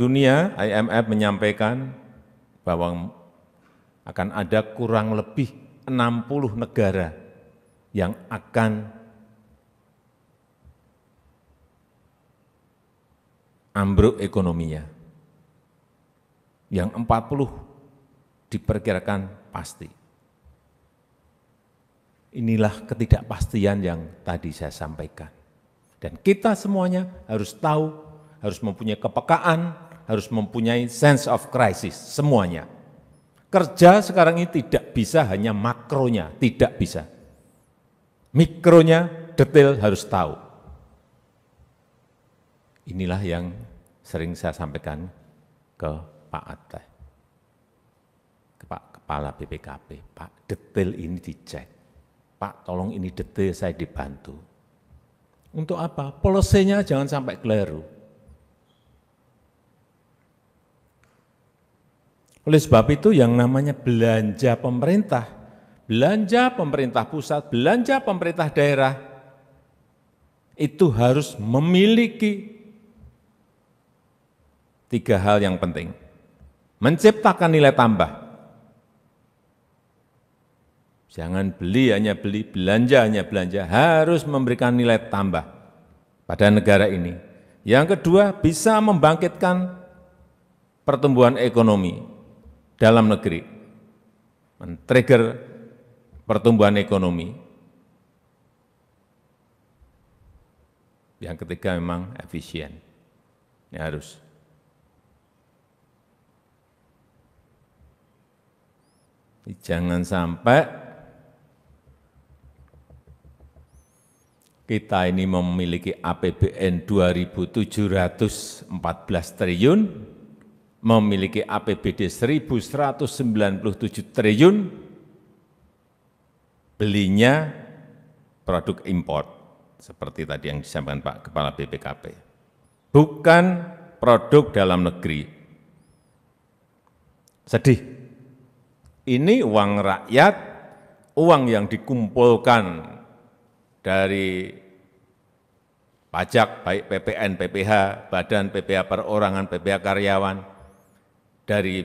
dunia, IMF menyampaikan bahwa akan ada kurang lebih 60 negara yang akan ambruk ekonominya. Yang 40 diperkirakan pasti. Inilah ketidakpastian yang tadi saya sampaikan. Dan kita semuanya harus tahu, harus mempunyai kepekaan harus mempunyai sense of crisis semuanya. Kerja sekarang ini tidak bisa hanya makronya, tidak bisa. Mikronya detail harus tahu. Inilah yang sering saya sampaikan ke Pak Ateh, ke Pak Kepala BPKP. Pak, detail ini dicek. Pak, tolong ini detail saya dibantu. Untuk apa? Polosenya jangan sampai keliru. Oleh sebab itu yang namanya belanja pemerintah, belanja pemerintah pusat, belanja pemerintah daerah, itu harus memiliki tiga hal yang penting. Menciptakan nilai tambah, Jangan beli hanya beli, belanja hanya belanja, harus memberikan nilai tambah pada negara ini. Yang kedua, bisa membangkitkan pertumbuhan ekonomi dalam negeri, men-trigger pertumbuhan ekonomi. Yang ketiga memang efisien. Ini ya, harus. Jangan sampai kita ini memiliki APBN 2.714 triliun, memiliki APBD 1.197 triliun, belinya produk import, seperti tadi yang disampaikan Pak Kepala BPKP. Bukan produk dalam negeri. Sedih. Ini uang rakyat, uang yang dikumpulkan dari pajak, baik PPN, PPH, badan PPH perorangan, PPH karyawan, dari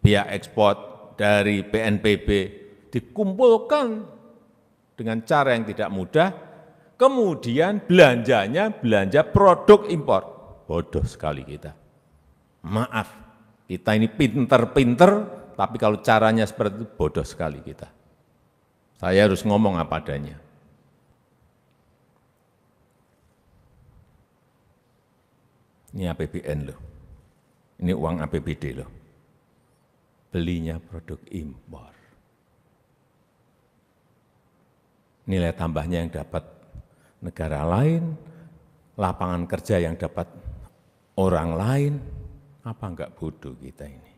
pihak ekspor, dari PNPB, dikumpulkan dengan cara yang tidak mudah, kemudian belanjanya belanja produk impor. Bodoh sekali kita. Maaf, kita ini pinter-pinter, tapi kalau caranya seperti itu bodoh sekali kita. Saya harus ngomong apa adanya. Ini APBN loh. Ini uang APBD loh. Belinya produk impor. Nilai tambahnya yang dapat negara lain, lapangan kerja yang dapat orang lain, apa enggak bodoh kita ini?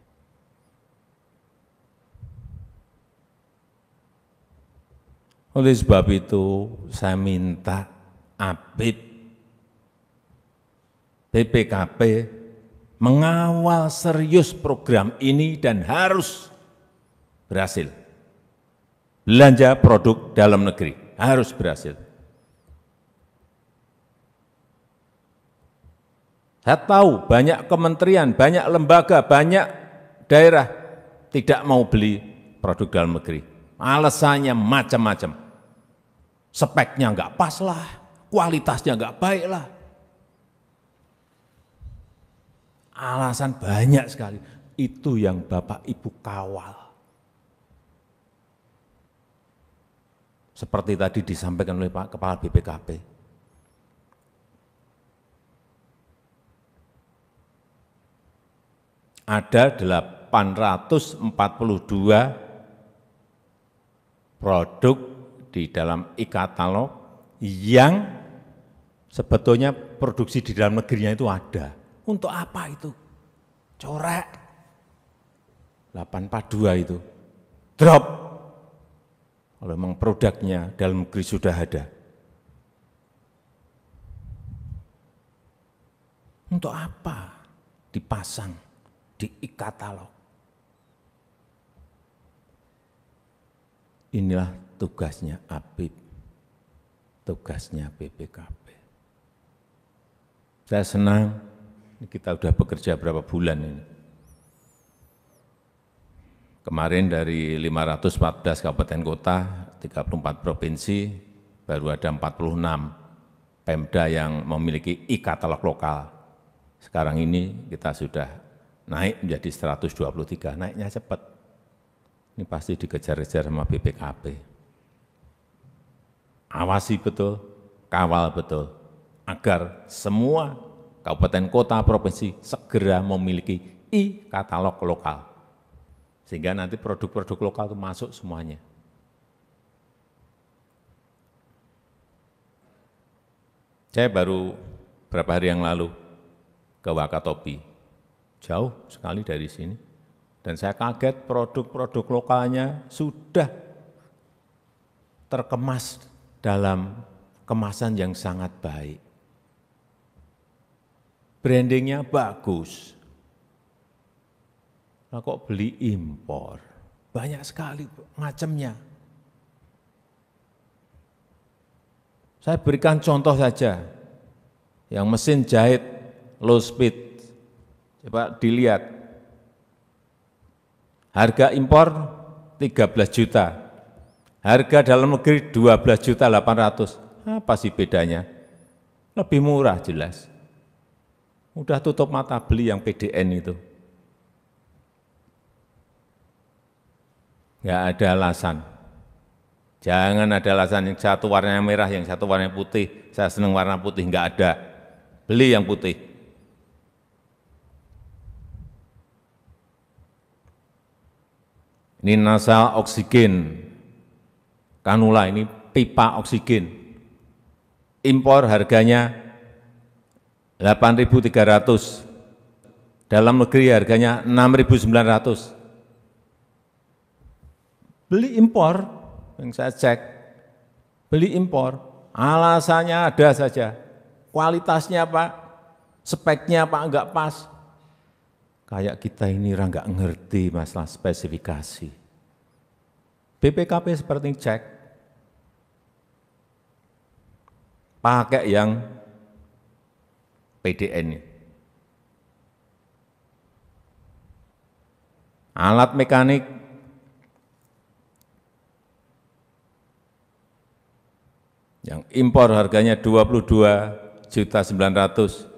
Oleh sebab itu saya minta APIP, PPKP mengawal serius program ini dan harus berhasil. Belanja produk dalam negeri harus berhasil. Saya tahu banyak kementerian, banyak lembaga, banyak daerah tidak mau beli produk dalam negeri. Alasannya macam-macam. Speknya enggak pas lah, kualitasnya enggak baik lah, alasan banyak sekali. Itu yang Bapak Ibu kawal. Seperti tadi disampaikan oleh Pak Kepala BPKP. Ada 842 produk di dalam e-katalog yang sebetulnya produksi di dalam negerinya itu ada untuk apa itu? Corak. 842 itu. Drop. Kalau memang produknya dalam negeri sudah ada. Untuk apa dipasang di e-katalog? Inilah tugasnya APIP, tugasnya BPKB. Saya senang kita sudah bekerja berapa bulan ini. Kemarin dari 514 kabupaten kota, 34 provinsi, baru ada 46 Pemda yang memiliki e-katalog lokal. Sekarang ini kita sudah naik menjadi 123, naiknya cepat. Ini pasti dikejar-kejar sama BPKP. Awasi betul, kawal betul, agar semua kabupaten kota, provinsi segera memiliki e-katalog lokal. Sehingga nanti produk-produk lokal itu masuk semuanya. Saya baru berapa hari yang lalu ke Wakatobi, jauh sekali dari sini. Dan saya kaget produk-produk lokalnya sudah terkemas dalam kemasan yang sangat baik brandingnya bagus. Nah kok beli impor? Banyak sekali macamnya. Saya berikan contoh saja, yang mesin jahit low speed, coba dilihat. Harga impor 13 juta, harga dalam negeri 12 juta 800. Apa sih bedanya? Lebih murah jelas. Udah tutup mata beli yang PDN itu. Enggak ada alasan. Jangan ada alasan yang satu warnanya merah, yang satu warnanya putih. Saya senang warna putih, enggak ada. Beli yang putih. Ini nasal oksigen, kanula ini pipa oksigen. Impor harganya 8.300, dalam negeri harganya 6.900. Beli impor, yang saya cek, beli impor, alasannya ada saja, kualitasnya apa speknya apa enggak pas. Kayak kita ini orang enggak ngerti masalah spesifikasi. BPKP seperti cek, pakai yang PDN. Ya. Alat mekanik yang impor harganya 22 juta 900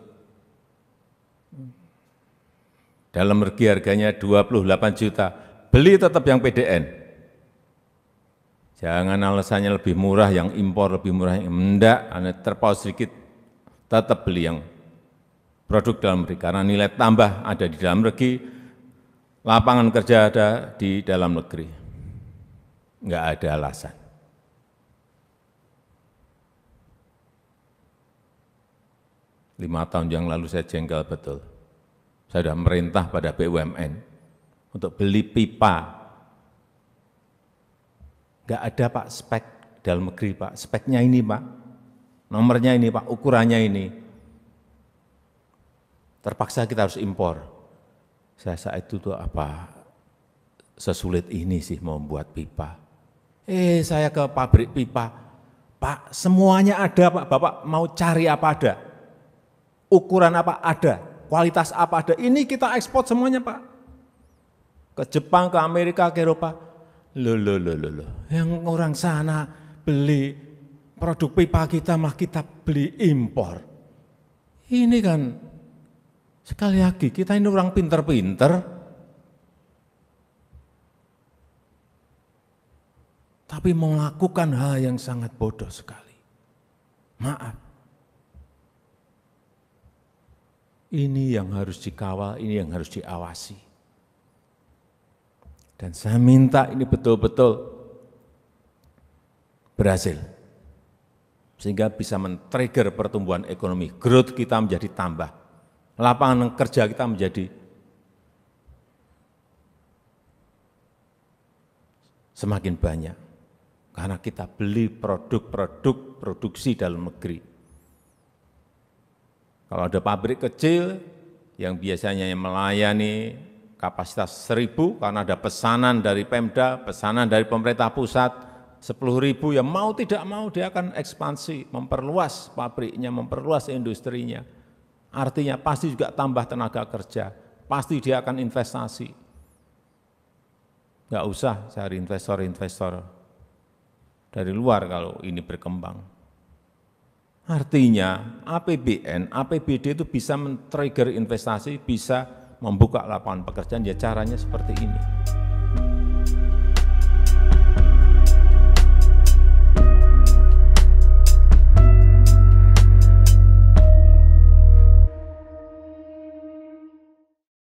dalam negeri harganya 28 juta beli tetap yang PDN jangan alasannya lebih murah yang impor lebih murah yang rendah anda terpaus sedikit tetap beli yang produk dalam negeri, karena nilai tambah ada di dalam negeri, lapangan kerja ada di dalam negeri. Enggak ada alasan. Lima tahun yang lalu saya jengkel betul. Saya sudah merintah pada BUMN untuk beli pipa. Enggak ada Pak spek dalam negeri Pak, speknya ini Pak, nomornya ini Pak, ukurannya ini terpaksa kita harus impor. Saya saat itu tuh apa sesulit ini sih membuat pipa. Eh saya ke pabrik pipa, Pak semuanya ada Pak, Bapak mau cari apa ada, ukuran apa ada, kualitas apa ada, ini kita ekspor semuanya Pak. Ke Jepang, ke Amerika, ke Eropa. Loh, loh, loh, loh, loh. Yang orang sana beli produk pipa kita mah kita beli impor. Ini kan Sekali lagi, kita ini orang pinter-pinter, tapi melakukan hal yang sangat bodoh sekali. Maaf. Ini yang harus dikawal, ini yang harus diawasi. Dan saya minta ini betul-betul berhasil. Sehingga bisa men-trigger pertumbuhan ekonomi. Growth kita menjadi tambah lapangan kerja kita menjadi semakin banyak karena kita beli produk-produk produksi dalam negeri. Kalau ada pabrik kecil yang biasanya melayani kapasitas seribu karena ada pesanan dari Pemda, pesanan dari pemerintah pusat, sepuluh ribu yang mau tidak mau dia akan ekspansi, memperluas pabriknya, memperluas industrinya. Artinya pasti juga tambah tenaga kerja, pasti dia akan investasi. Enggak usah cari investor-investor dari luar kalau ini berkembang. Artinya APBN, APBD itu bisa men-trigger investasi, bisa membuka lapangan pekerjaan, ya caranya seperti ini.